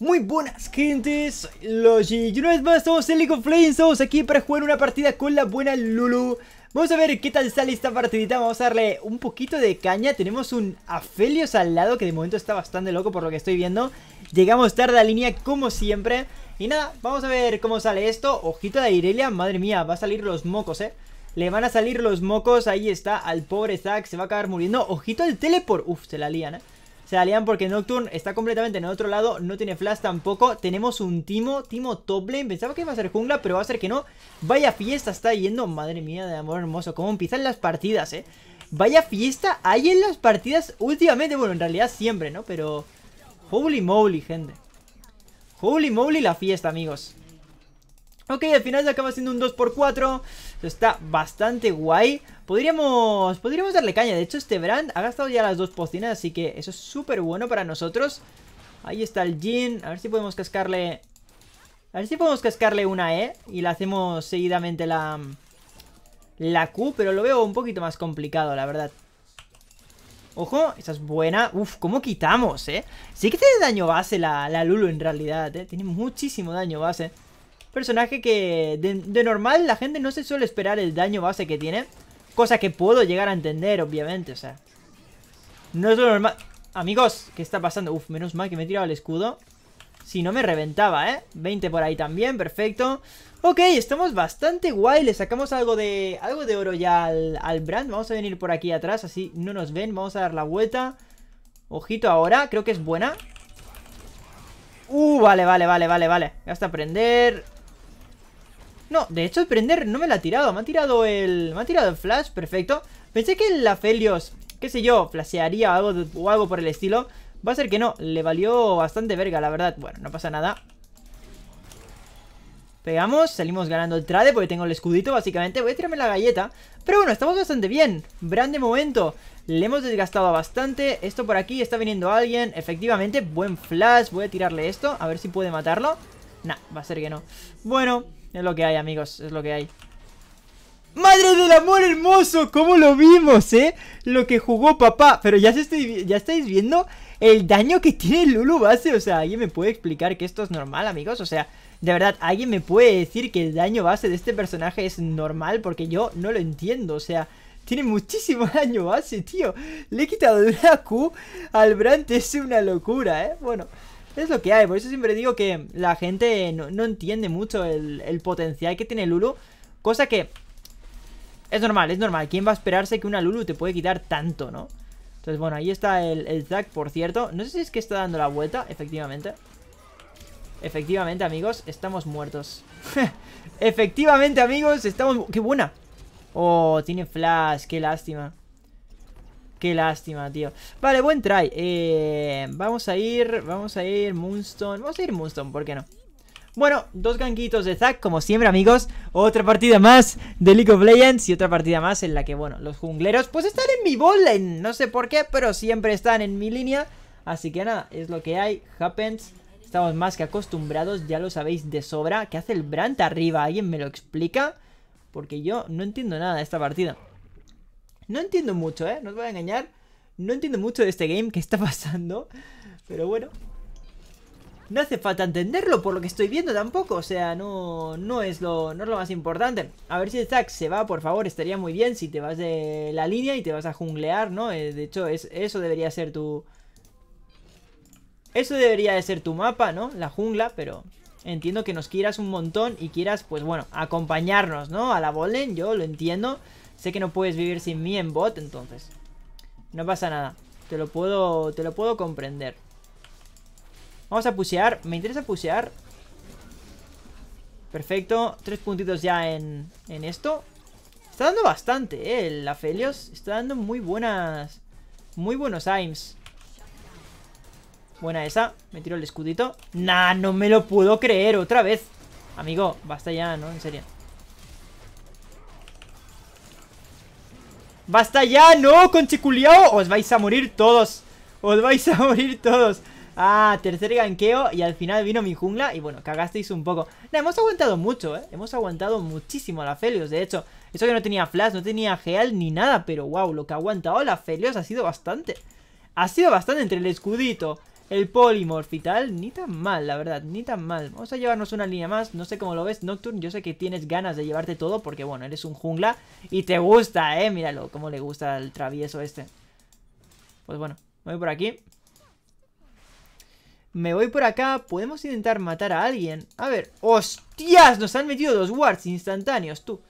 Muy buenas gentes, soy Logi y una vez más estamos en League of estamos aquí para jugar una partida con la buena Lulu Vamos a ver qué tal sale esta partidita, vamos a darle un poquito de caña Tenemos un Afelios al lado que de momento está bastante loco por lo que estoy viendo Llegamos tarde a línea como siempre Y nada, vamos a ver cómo sale esto Ojito de Irelia, madre mía, va a salir los mocos eh le van a salir los mocos, ahí está, al pobre Zack, se va a acabar muriendo Ojito del teleport, uf, se la lían, eh se alían porque Nocturne está completamente en el otro lado. No tiene flash tampoco. Tenemos un Timo. Timo top lane. Pensaba que iba a ser jungla, pero va a ser que no. Vaya fiesta está yendo. Madre mía de amor hermoso. Como empiezan las partidas, eh. Vaya fiesta hay en las partidas últimamente. Bueno, en realidad siempre, ¿no? Pero... Holy moly, gente. Holy moly la fiesta, amigos. Ok, al final se acaba siendo un 2x4. Está bastante guay. Podríamos, podríamos darle caña. De hecho, este brand ha gastado ya las dos pocinas, así que eso es súper bueno para nosotros. Ahí está el Jin. A ver si podemos cascarle... A ver si podemos cascarle una E y la hacemos seguidamente la... La Q, pero lo veo un poquito más complicado, la verdad. Ojo, esa es buena. Uf, cómo quitamos, ¿eh? Sí que tiene daño base la, la Lulu en realidad, ¿eh? Tiene muchísimo daño base. Personaje que de, normal la gente no se suele esperar el daño base que tiene. Cosa que puedo llegar a entender, obviamente, o sea. No es lo normal... Amigos, ¿qué está pasando? Uf, menos mal que me he tirado el escudo. Si no me reventaba, ¿eh? 20 por ahí también, perfecto. Ok, estamos bastante guay. Le sacamos algo de algo de oro ya al, brand. Vamos a venir por aquí atrás, así no nos ven. Vamos a dar la vuelta. Ojito ahora, creo que es buena. Uh, vale, vale, vale, vale, vale. Gasta prender. No, de hecho el prender no me la ha tirado. Me ha tirado el... Me ha tirado el flash, perfecto. Pensé que el Felios, qué sé yo, flashearía algo o algo por el estilo. Va a ser que no, le valió bastante verga, la verdad. Bueno, no pasa nada. Pegamos, salimos ganando el trade porque tengo el escudito, básicamente. Voy a tirarme la galleta. Pero bueno, estamos bastante bien. grande de momento. Le hemos desgastado bastante. Esto por aquí, está viniendo alguien. Efectivamente, buen flash. Voy a tirarle esto, a ver si puede matarlo. Nah, va a ser que no. Bueno, es lo que hay, amigos, es lo que hay. ¡Madre del amor hermoso! ¿Cómo lo vimos, eh? Lo que jugó papá. Pero ya, estoy, ya estáis viendo el daño que tiene Lulu base. O sea, ¿alguien me puede explicar que esto es normal, amigos? O sea, de verdad, ¿alguien me puede decir que el daño base de este personaje es normal? Porque yo no lo entiendo, o sea... Tiene muchísimo daño base, tío. Le he quitado una Q al Brant, es una locura, ¿eh? Bueno, es lo que hay, por eso siempre digo que la gente no, entiende mucho el, potencial que tiene Lulu. Cosa que es normal, es normal. ¿Quién va a esperarse que una Lulu te puede quitar tanto, no? Entonces, bueno, ahí está el, el por cierto. No sé si es que está dando la vuelta, efectivamente. Efectivamente, amigos, estamos muertos. efectivamente, amigos, estamos... ¡Qué buena! Oh, tiene flash, qué lástima. Qué lástima, tío. Vale, buen try. Eh, vamos a ir, vamos a ir Moonstone. Vamos a ir Moonstone, ¿por qué no? Bueno, dos ganquitos de Zack, como siempre, amigos. Otra partida más de League of Legends y otra partida más en la que, bueno, los jungleros pues están en mi bola, no sé por qué, pero siempre están en mi línea. Así que nada, es lo que hay, happens. Estamos más que acostumbrados, ya lo sabéis de sobra. ¿Qué hace el Brant arriba? ¿Alguien me lo explica? Porque yo no entiendo nada de esta partida. No entiendo mucho, ¿eh? No os voy a engañar. No entiendo mucho de este game que está pasando. Pero bueno. No hace falta entenderlo por lo que estoy viendo tampoco. O sea, no, no, es, lo, no lo más importante. A ver si el Zack se va, por favor. Estaría muy bien si te vas de la línea y te vas a junglear, ¿no? Eh, de hecho, es, eso debería ser tu... Eso debería de ser tu mapa, ¿no? La jungla, pero entiendo que nos quieras un montón y quieras, pues bueno, acompañarnos, ¿no? A la volen, yo lo entiendo. Sé que no puedes vivir sin mí en bot, entonces. No pasa nada. Te lo puedo, te lo puedo comprender. Vamos a pusear. Me interesa pusear. Perfecto. Tres puntitos ya en, esto. Está dando bastante, ¿eh? El Felios. está dando muy buenas... Muy buenos aims. Buena esa. Me tiro el escudito. Nah, no me lo puedo creer otra vez. Amigo, basta ya, ¿no? En serio. ¡Basta ya! ¡No, con conchiculiao! ¡Os vais a morir todos! ¡Os vais a morir todos! Ah, tercer ganqueo y al final vino mi jungla y bueno, cagasteis un poco. Nah, hemos aguantado mucho, ¿eh? Hemos aguantado muchísimo a la Felios, de hecho. Eso que no tenía flash, no tenía geal ni nada, pero wow, lo que ha aguantado la Felios ha sido bastante. Ha sido bastante entre el escudito, el polimorfital, ni tan mal, la verdad, ni tan mal. Vamos a llevarnos una línea más, no sé cómo lo ves, Nocturne, yo sé que tienes ganas de llevarte todo porque, bueno, eres un jungla y te gusta, ¿eh? Míralo, cómo le gusta el travieso este. Pues bueno, me voy por aquí. Me voy por acá, podemos intentar matar a alguien. A ver, ¡hostias! Nos han metido dos wards instantáneos, tú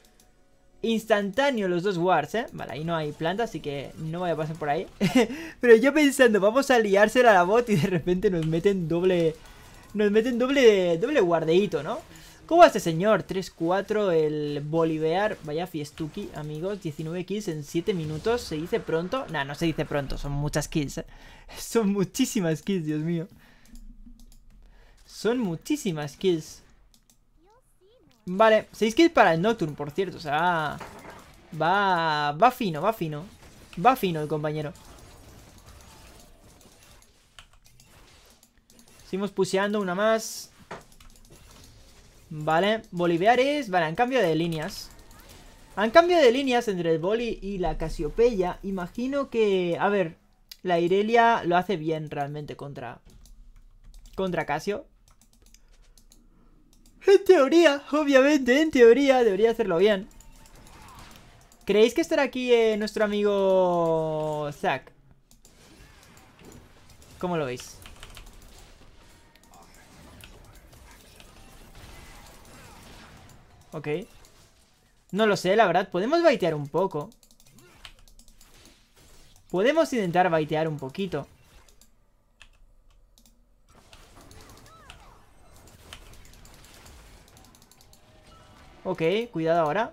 instantáneo los dos wards, ¿eh? Vale, ahí no hay planta, así que no voy a pasar por ahí. Pero yo pensando, vamos a liársela a la bot y de repente nos meten doble... Nos meten doble, doble guardeíto, ¿no? ¿Cómo hace, señor? 3-4, el Bolivar. Vaya fiestuki, amigos. 19 kills en 7 minutos. ¿Se dice pronto? Nah, no se dice pronto. Son muchas kills. ¿eh? Son muchísimas kills, Dios mío. Son muchísimas kills. Vale, 6 kills para el Nocturne, por cierto. O sea, va, va fino, va fino. Va fino el compañero. Seguimos puseando una más. Vale, es... Vale, han cambiado de líneas. Han cambio de líneas entre el Boli y la Casiopeya. Imagino que... A ver, la Irelia lo hace bien realmente contra... Contra Casio. En teoría, obviamente, en teoría debería hacerlo bien. ¿Creéis que estará aquí eh, nuestro amigo Zack? ¿Cómo lo veis? Ok. No lo sé, la verdad. Podemos baitear un poco. Podemos intentar baitear un poquito. Ok, cuidado ahora.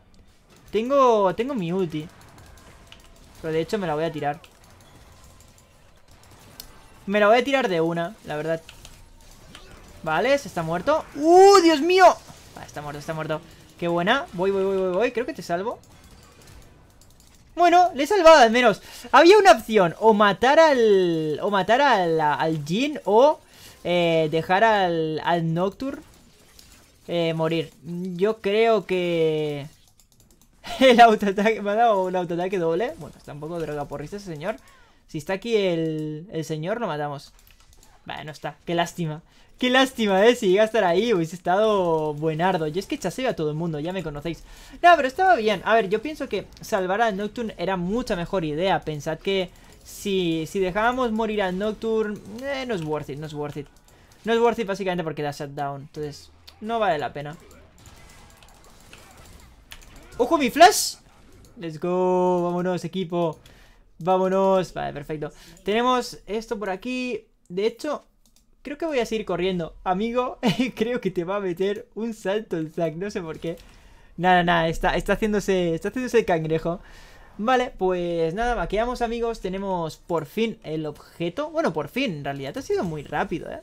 Tengo, tengo mi ulti. Pero de hecho me la voy a tirar. Me la voy a tirar de una, la verdad. Vale, se está muerto. ¡Uh, Dios mío! Ah, está muerto, está muerto. Qué buena. Voy, voy, voy, voy, voy. Creo que te salvo. Bueno, le he salvado al menos. Había una opción. O matar al... O matar al, al Jin o... Eh, dejar al, al Nocturne eh, morir. Yo creo que... El autoataque... ¿Me ha dado un autoataque doble? Bueno, está un poco droga ese señor. Si está aquí el, el señor, lo matamos. Vale, no está. Qué lástima. Qué lástima, ¿eh? Si llega a estar ahí, hubiese estado buenardo. Yo es que chaseo a todo el mundo, ya me conocéis. No, pero estaba bien. A ver, yo pienso que salvar al Nocturne era mucha mejor idea. Pensad que si, si dejábamos morir al Nocturne, eh, no es worth it, no es worth it. No es worth it básicamente porque da shutdown. Entonces, no vale la pena. ¡Ojo mi flash! Let's go, vámonos equipo Vámonos, vale, perfecto Tenemos esto por aquí De hecho, creo que voy a seguir corriendo Amigo, creo que te va a meter un salto el Zack, no sé por qué Nada, nada, está, está haciéndose Está haciéndose el cangrejo Vale, pues nada, maqueamos, amigos Tenemos por fin el objeto Bueno, por fin, en realidad ha sido muy rápido, eh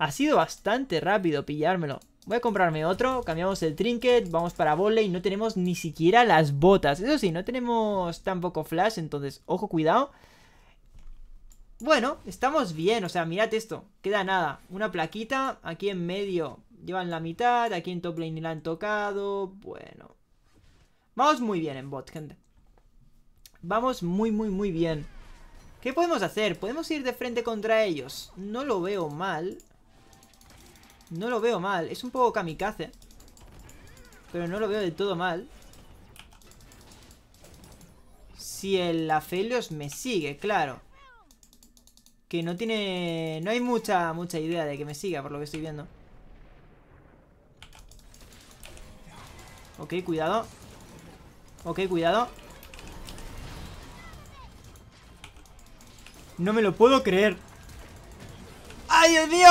ha sido bastante rápido pillármelo Voy a comprarme otro, cambiamos el trinket, vamos para y no tenemos ni siquiera las botas. Eso sí, no tenemos tampoco flash, entonces, ojo, cuidado. Bueno, estamos bien, o sea, mirad esto, queda nada. Una plaquita, aquí en medio llevan la mitad, aquí en top lane ni la han tocado, bueno. Vamos muy bien en bot, gente. Vamos muy, muy, muy bien. ¿Qué podemos hacer? ¿Podemos ir de frente contra ellos? No lo veo mal. No lo veo mal. Es un poco kamikaze. Pero no lo veo del todo mal. Si el Aphelios me sigue, claro. Que no tiene... No hay mucha, mucha idea de que me siga, por lo que estoy viendo. Ok, cuidado. Ok, cuidado. No me lo puedo creer. ¡Ay, Dios mío!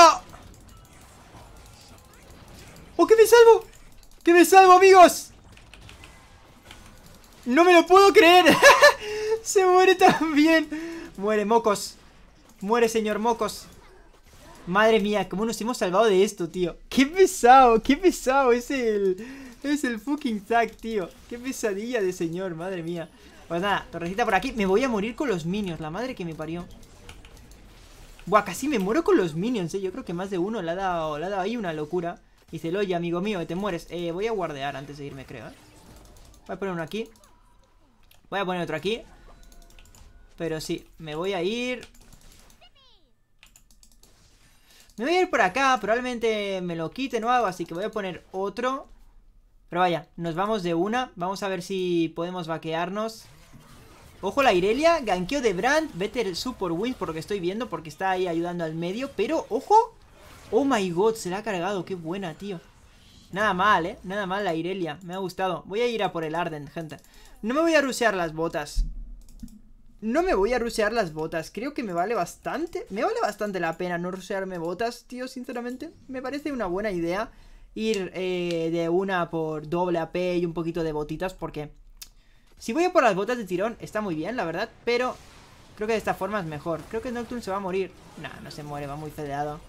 ¡Oh, que me salvo! ¡Que me salvo, amigos! ¡No me lo puedo creer! ¡Se muere también! Muere, mocos. Muere, señor mocos. Madre mía, cómo nos hemos salvado de esto, tío. ¡Qué pesado! ¡Qué pesado! Es el... Es el fucking Zack, tío. ¡Qué pesadilla de señor! Madre mía. Pues nada, torrecita por aquí. Me voy a morir con los minions. La madre que me parió. Buah, casi me muero con los minions, eh. Yo creo que más de uno le ha dado, le ha dado ahí una locura. Dice, oye, amigo mío, te mueres. Eh, voy a guardear antes de irme, creo, eh. Voy a poner uno aquí. Voy a poner otro aquí. Pero sí, me voy a ir... Me voy a ir por acá, probablemente me lo quite nuevo, así que voy a poner otro. Pero vaya, nos vamos de una. Vamos a ver si podemos vaquearnos. Ojo la Irelia, ganqueo de Brand, vete el Super will, por lo que estoy viendo, porque está ahí ayudando al medio. Pero, ojo, Oh my god, se la ha cargado. Qué buena, tío. Nada mal, ¿eh? Nada mal la Irelia. Me ha gustado. Voy a ir a por el Arden, gente. No me voy a rusear las botas. No me voy a rusear las botas. Creo que me vale bastante. Me vale bastante la pena no rusearme botas, tío, sinceramente. Me parece una buena idea ir eh, de una por doble AP y un poquito de botitas porque... Si voy a por las botas de tirón, está muy bien, la verdad, pero creo que de esta forma es mejor. Creo que Nocturne se va a morir. Nah, no se muere, va muy fedeado.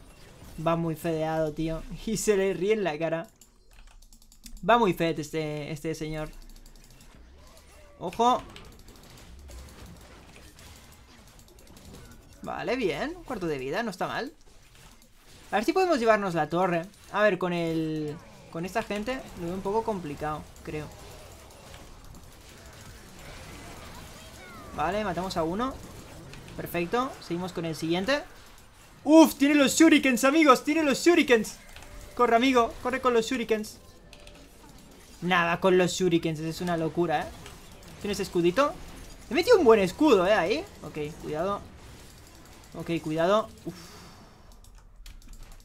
Va muy fedeado, tío. Y se le ríe en la cara. Va muy fed este, este señor. ¡Ojo! Vale, bien. Un cuarto de vida, no está mal. A ver si podemos llevarnos la torre. A ver, con el... Con esta gente lo veo un poco complicado, creo. Vale, matamos a uno. Perfecto. Seguimos con el siguiente. Uf, tiene los shurikens, amigos, tiene los shurikens Corre, amigo, corre con los shurikens Nada con los shurikens, es una locura, eh ¿Tienes escudito? He metido un buen escudo, eh, ahí Ok, cuidado Ok, cuidado Uf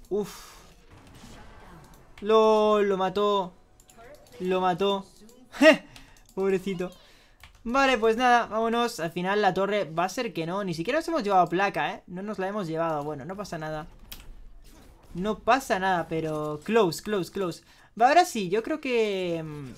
Uf Lo, lo mató Lo mató Pobrecito Vale, pues nada, vámonos. Al final la torre va a ser que no. Ni siquiera nos hemos llevado placa, ¿eh? No nos la hemos llevado. Bueno, no pasa nada. No pasa nada, pero... Close, close, close. ahora sí, yo creo que... Mm,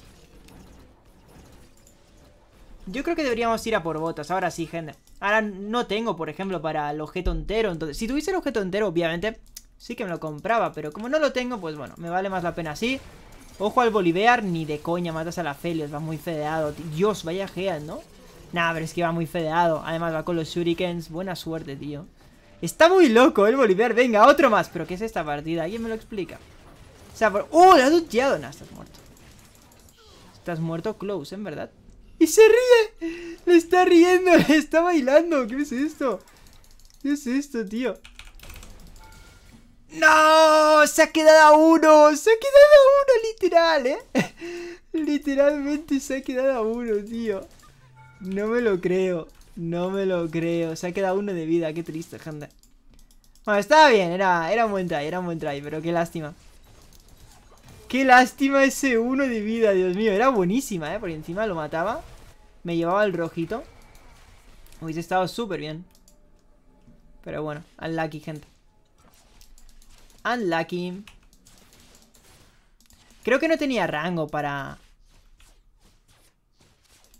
yo creo que deberíamos ir a por botas. Ahora sí, gente. Ahora no tengo, por ejemplo, para el objeto entero. Entonces, si tuviese el objeto entero, obviamente, sí que me lo compraba. Pero como no lo tengo, pues bueno, me vale más la pena así. Ojo al Boliviar, ni de coña matas a la Felios, va muy fedeado. Dios, vaya gea, ¿no? Nah, pero es que va muy fedeado. Además va con los shurikens. Buena suerte, tío. Está muy loco el Boliviar Venga, otro más. ¿Pero qué es esta partida? ¿Alguien me lo explica? O sea, por... ¡Oh, le ha ducheado! Nah, estás muerto. Estás muerto close, ¿eh? en verdad. ¡Y se ríe! ¡Le está riendo! ¡Le está bailando! ¿Qué es esto? ¿Qué es esto, tío? ¡No! Se ha quedado uno. Se ha quedado uno, literal, ¿eh? Literalmente se ha quedado uno, tío. No me lo creo. No me lo creo. Se ha quedado uno de vida. Qué triste, gente. Bueno, estaba bien. Era, era un buen try. Era un buen try. Pero qué lástima. Qué lástima ese uno de vida, Dios mío. Era buenísima, ¿eh? Por encima lo mataba. Me llevaba el rojito. Hubiese estado súper bien. Pero bueno, al lucky, gente. Unlucky. Creo que no tenía rango para...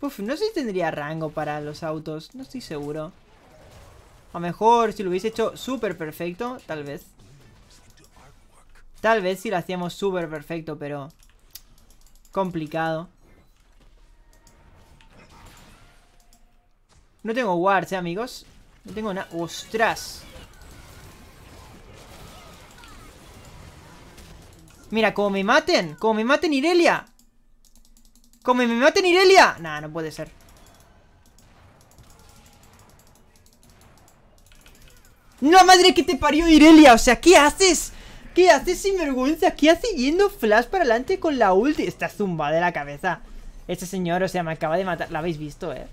Uf, no sé si tendría rango para los autos. No estoy seguro. A lo mejor si lo hubiese hecho súper perfecto, tal vez. Tal vez si lo hacíamos súper perfecto, pero... Complicado. No tengo wards, eh, amigos. No tengo nada. ¡Ostras! Mira, como me maten. Como me maten Irelia. Como me maten Irelia. Nah, no puede ser. ¡No, madre que te parió Irelia! O sea, ¿qué haces? ¿Qué haces sin vergüenza? ¿Qué hace yendo Flash para adelante con la ulti? Esta zumba de la cabeza. Este señor, o sea, me acaba de matar. La habéis visto, ¿eh?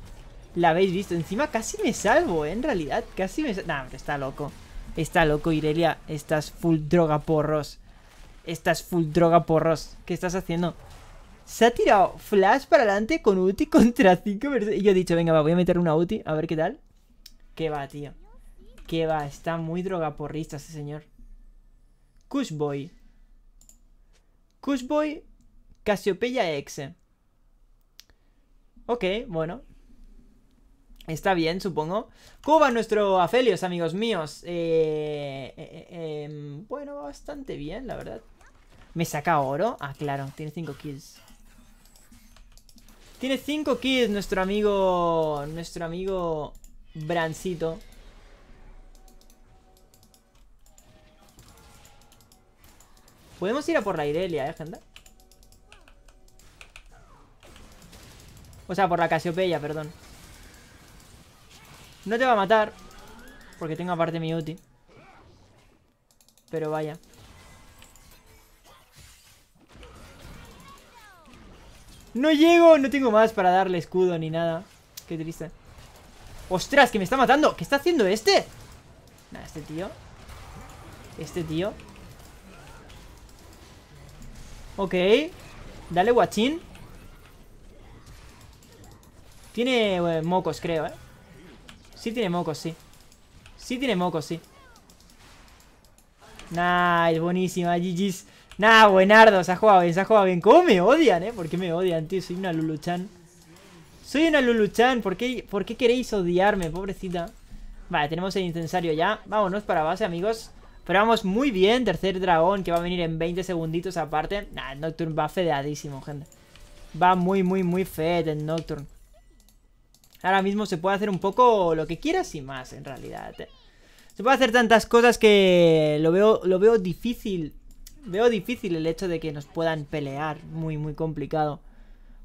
La habéis visto. Encima casi me salvo, ¿eh? En realidad, casi me salvo. Nah, está loco. Está loco, Irelia. Estás full droga porros. Estás full droga, porros. ¿Qué estás haciendo? Se ha tirado Flash para adelante con uti contra 5 Y yo he dicho, venga, voy a meter una uti a ver qué tal. ¿Qué va, tío? ¿Qué va? Está muy drogaporrista ese señor. Cushboy. Cushboy, Casiopeya X Ok, bueno. Está bien, supongo. ¿Cómo va nuestro Afelios, amigos míos? Eh, eh, eh, em, bueno, bastante bien, la verdad. Me saca oro. Ah, claro, tiene 5 kills. Tiene 5 kills nuestro amigo... Nuestro amigo... Brancito. Podemos ir a por la Irelia, ¿eh, gente? O sea, por la Casiopeya, perdón. No te va a matar. Porque tengo aparte mi ulti. Pero vaya. No llego, no tengo más para darle escudo ni nada Qué triste ¡Ostras, que me está matando! ¿Qué está haciendo este? Nada, este tío Este tío Ok Dale guachín Tiene eh, mocos, creo, ¿eh? Sí tiene mocos, sí Sí tiene mocos, sí Nice, buenísima, GG's Nah, buenardo, se ha jugado bien, se ha jugado bien. ¿Cómo me odian, eh? ¿Por qué me odian, tío? Soy una Luluchan. Soy una Luluchan. ¿Por qué, ¿Por qué queréis odiarme, pobrecita? Vale, tenemos el incensario ya. Vámonos para base, amigos. Pero vamos muy bien. Tercer dragón que va a venir en 20 segunditos aparte. Nah, el Nocturne va fedeadísimo, gente. Va muy, muy, muy fed el Nocturne. Ahora mismo se puede hacer un poco lo que quieras y más, en realidad. Eh. Se puede hacer tantas cosas que lo veo, lo veo difícil veo difícil el hecho de que nos puedan pelear. Muy, muy complicado.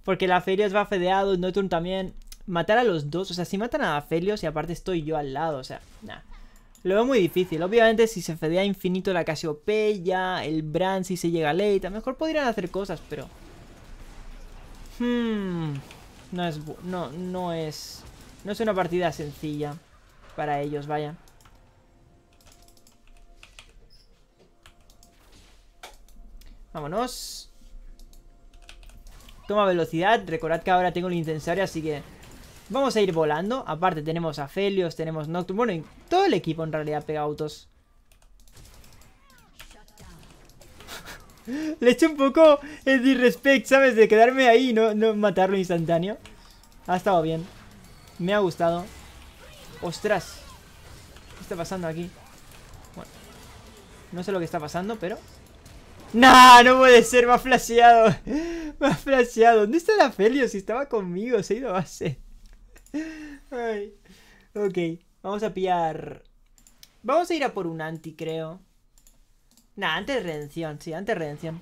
Porque la Felios va fedeado, turn también. Matar a los dos, o sea, si matan a Felios y aparte estoy yo al lado, o sea, nada Lo veo muy difícil. Obviamente, si se fedea infinito la Casiopeya, el Brand si se llega a late, a lo mejor podrían hacer cosas, pero. Hmm, no es. No, no es. No es una partida sencilla para ellos, vaya. Vámonos. Toma velocidad. Recordad que ahora tengo el intensario, así que... Vamos a ir volando. Aparte tenemos a Felios, tenemos Nocturne. Bueno, todo el equipo en realidad pega autos. Le echo un poco el disrespect, ¿sabes? De quedarme ahí y no, no matarlo instantáneo. Ha estado bien. Me ha gustado. ¡Ostras! ¿Qué está pasando aquí? Bueno. No sé lo que está pasando, pero... Nah, no puede ser, me ha flasheado. Me ha flasheado. ¿Dónde está la Felio? Si estaba conmigo, se ha ido a base. Ay. Ok, vamos a pillar. Vamos a ir a por un anti, creo. Nah, antes redención, sí, antes redención.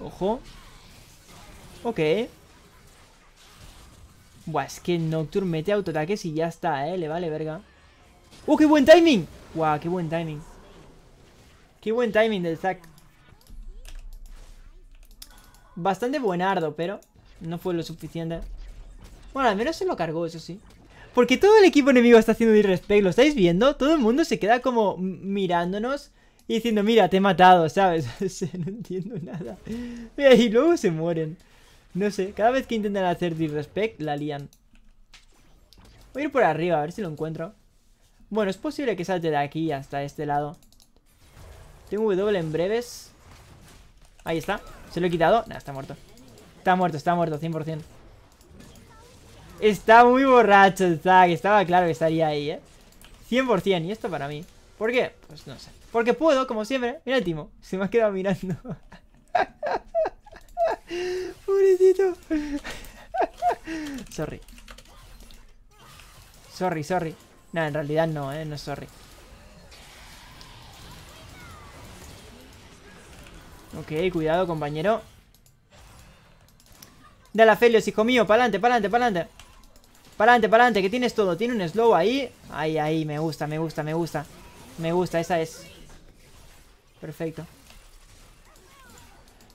Ojo. Ok. Buah, es que Nocturne mete autoataques y ya está, eh. Le vale verga. ¡Oh, qué buen timing! ¡Guau, qué buen timing! ¡Qué buen timing del Zack! Bastante buenardo, pero no fue lo suficiente. Bueno, al menos se lo cargó, eso sí. Porque todo el equipo enemigo está haciendo disrespect, ¿lo estáis viendo? Todo el mundo se queda como mirándonos y diciendo, mira, te he matado, ¿sabes? no entiendo nada. y luego se mueren. No sé, cada vez que intentan hacer disrespect, la lian. Voy a ir por arriba, a ver si lo encuentro. Bueno, es posible que salte de aquí hasta este lado. Tengo W en breves. Ahí está. ¿Se lo he quitado? Nada, está muerto. Está muerto, está muerto, 100%. Está muy borracho el Zack. Estaba claro que estaría ahí, ¿eh? 100%. Y esto para mí. ¿Por qué? Pues no sé. Porque puedo, como siempre. Mira el timo. Se me ha quedado mirando. Pobrecito. sorry. Sorry, sorry. Nada, en realidad no, eh, no sorry. Ok, cuidado, compañero. Dale la Felios, hijo mío, pa'lante, pa'lante, pa'lante. para adelante que tienes todo. Tiene un slow ahí. Ahí, ahí, me gusta, me gusta, me gusta. Me gusta, esa es. Perfecto.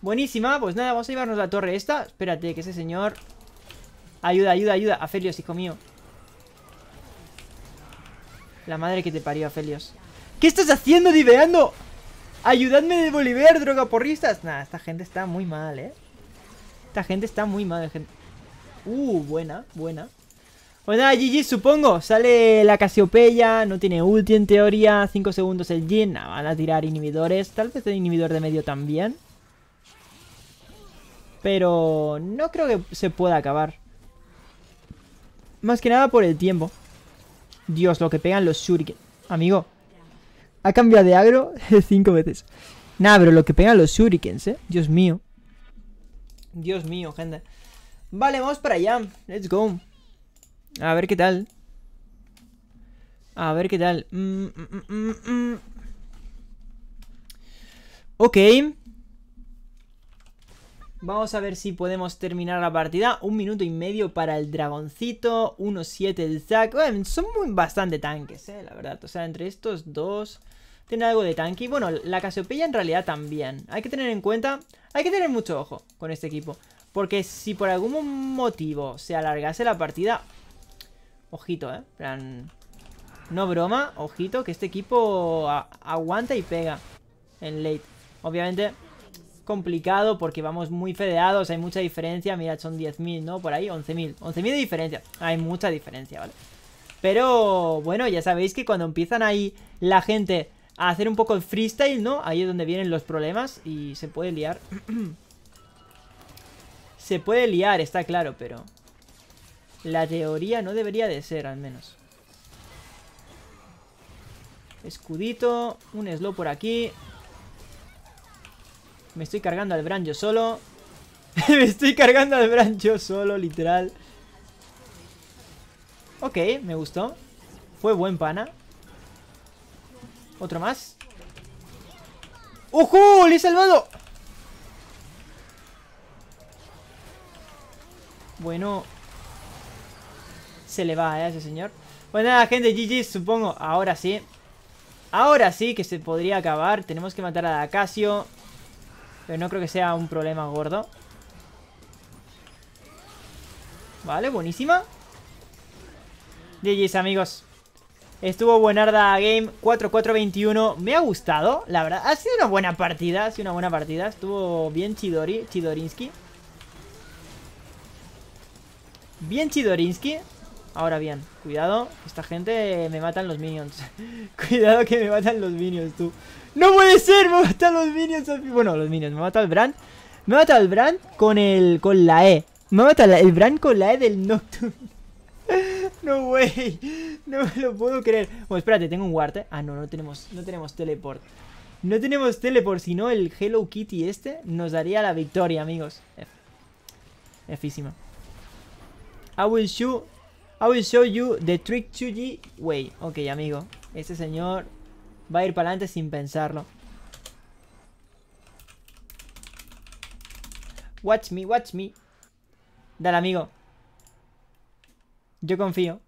Buenísima, pues nada, vamos a llevarnos la torre esta. Espérate, que ese señor... Ayuda, ayuda, ayuda. A Felios, hijo mío. La madre que te parió, Felios. ¿Qué estás haciendo, diveando? ¡Ayudadme de Droga drogaporristas! Nada, esta gente está muy mal, ¿eh? Esta gente está muy mal, gente. Uh, buena, buena. Bueno, nada, GG, supongo. Sale la Casiopeya, no tiene ulti en teoría. 5 segundos el Jin. van a tirar inhibidores. Tal vez el inhibidor de medio también. Pero no creo que se pueda acabar. Más que nada por el tiempo. Dios, lo que pegan los shuriken. Amigo, ha cambiado de agro cinco veces. Nah, pero lo que pegan los shurikens, eh. Dios mío. Dios mío, gente. Vale, vamos para allá. Let's go. A ver qué tal. A ver qué tal. Mm, mm, mm, ok. Vamos a ver si podemos terminar la partida. Un minuto y medio para el dragoncito. 1-7 el Zack. son muy bastante tanques, eh, la verdad. O sea, entre estos dos... Tiene algo de tanque. Y bueno, la Casiopeya en realidad también. Hay que tener en cuenta... Hay que tener mucho ojo con este equipo. Porque si por algún motivo se alargase la partida... Ojito, eh. plan... No broma, ojito, que este equipo aguanta y pega en late. Obviamente complicado porque vamos muy fedeados, hay mucha diferencia. Mira, son 10.000, ¿no? Por ahí, 11.000. 11.000 de diferencia. Hay mucha diferencia, ¿vale? Pero bueno, ya sabéis que cuando empiezan ahí la gente a hacer un poco el freestyle, ¿no? Ahí es donde vienen los problemas y se puede liar. se puede liar, está claro, pero... La teoría no debería de ser, al menos. Escudito, un slow por aquí. Me estoy cargando al Bran yo solo. Me estoy cargando al Bran yo solo, literal. Ok, me gustó. Fue buen pana. Otro más. ¡Ojo! ¡Le he salvado! Bueno. Se le va, ¿eh? A ese señor. Bueno, pues nada, gente, GG, supongo. Ahora sí. Ahora sí que se podría acabar. Tenemos que matar a Acasio pero no creo que sea un problema gordo. Vale, buenísima. GG's, amigos. Estuvo buenarda game 4-4-21. Me ha gustado, la verdad. Ha sido una buena partida, ha sido una buena partida. Estuvo bien Chidori, Chidorinsky. Bien Chidorinsky. Ahora bien, cuidado, esta gente me matan los minions. cuidado que me matan los minions, tú. ¡No puede ser! Me matan los minions. Bueno, los minions, me mata el Brand. Me mata el Brand con el. con la E. Me mata el Brand con la E del Nocturne. no way. No me lo puedo creer. Bueno, espérate, tengo un guard. Ah, no, no tenemos, no tenemos teleport. No tenemos teleport, sino el Hello Kitty este nos daría la victoria, amigos. F. Físima. I will shoot I will show you the trick to g way. Ok, amigo. Ese señor va a ir para adelante sin pensarlo. Watch me, watch me. Dale, amigo. Yo confío.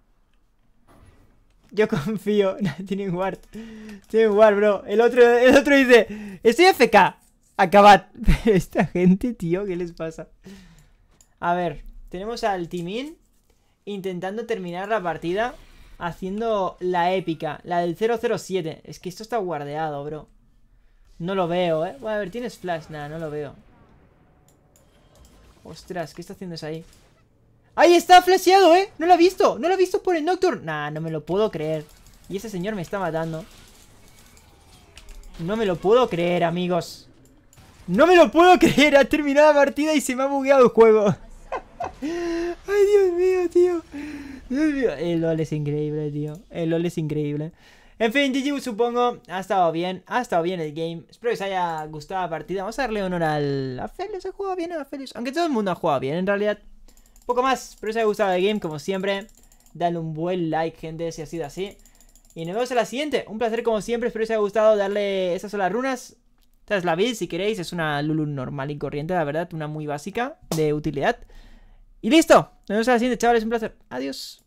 Yo confío. Tiene guard. Tiene guard, bro. El otro, el otro dice: Estoy FK. Acabad. esta gente, tío, ¿qué les pasa? A ver, tenemos al Timin intentando terminar la partida haciendo la épica, la del 007. Es que esto está guardeado, bro. No lo veo, ¿eh? Bueno, a ver, ¿tienes flash? Nada, no lo veo. Ostras, ¿qué está haciendo eso ahí? ¡Ahí está! ¡Flasheado, eh! ¡No lo ha visto! ¡No lo ha visto por el Nocturne! Nah, no me lo puedo creer. Y ese señor me está matando. No me lo puedo creer, amigos. ¡No me lo puedo creer! Ha terminado la partida y se me ha bugueado el juego. Ay, Dios mío, tío. Dios mío. El LOL es increíble, tío. El LOL es increíble. En fin, GG supongo, ha estado bien, ha estado bien el game. Espero que os haya gustado la partida. Vamos a darle honor al... A Felios, ha jugado bien a Felios. Aunque todo el mundo ha jugado bien, en realidad. Poco más, espero que os haya gustado el game, como siempre. Dale un buen like, gente, si ha sido así. Y nos vemos en la siguiente. Un placer como siempre, espero que os haya gustado darle esas las runas. Esta es la build, si queréis, es una Lulu normal y corriente, la verdad, una muy básica de utilidad. Y listo. Nos vemos en la siguiente, chavales. Un placer. Adiós.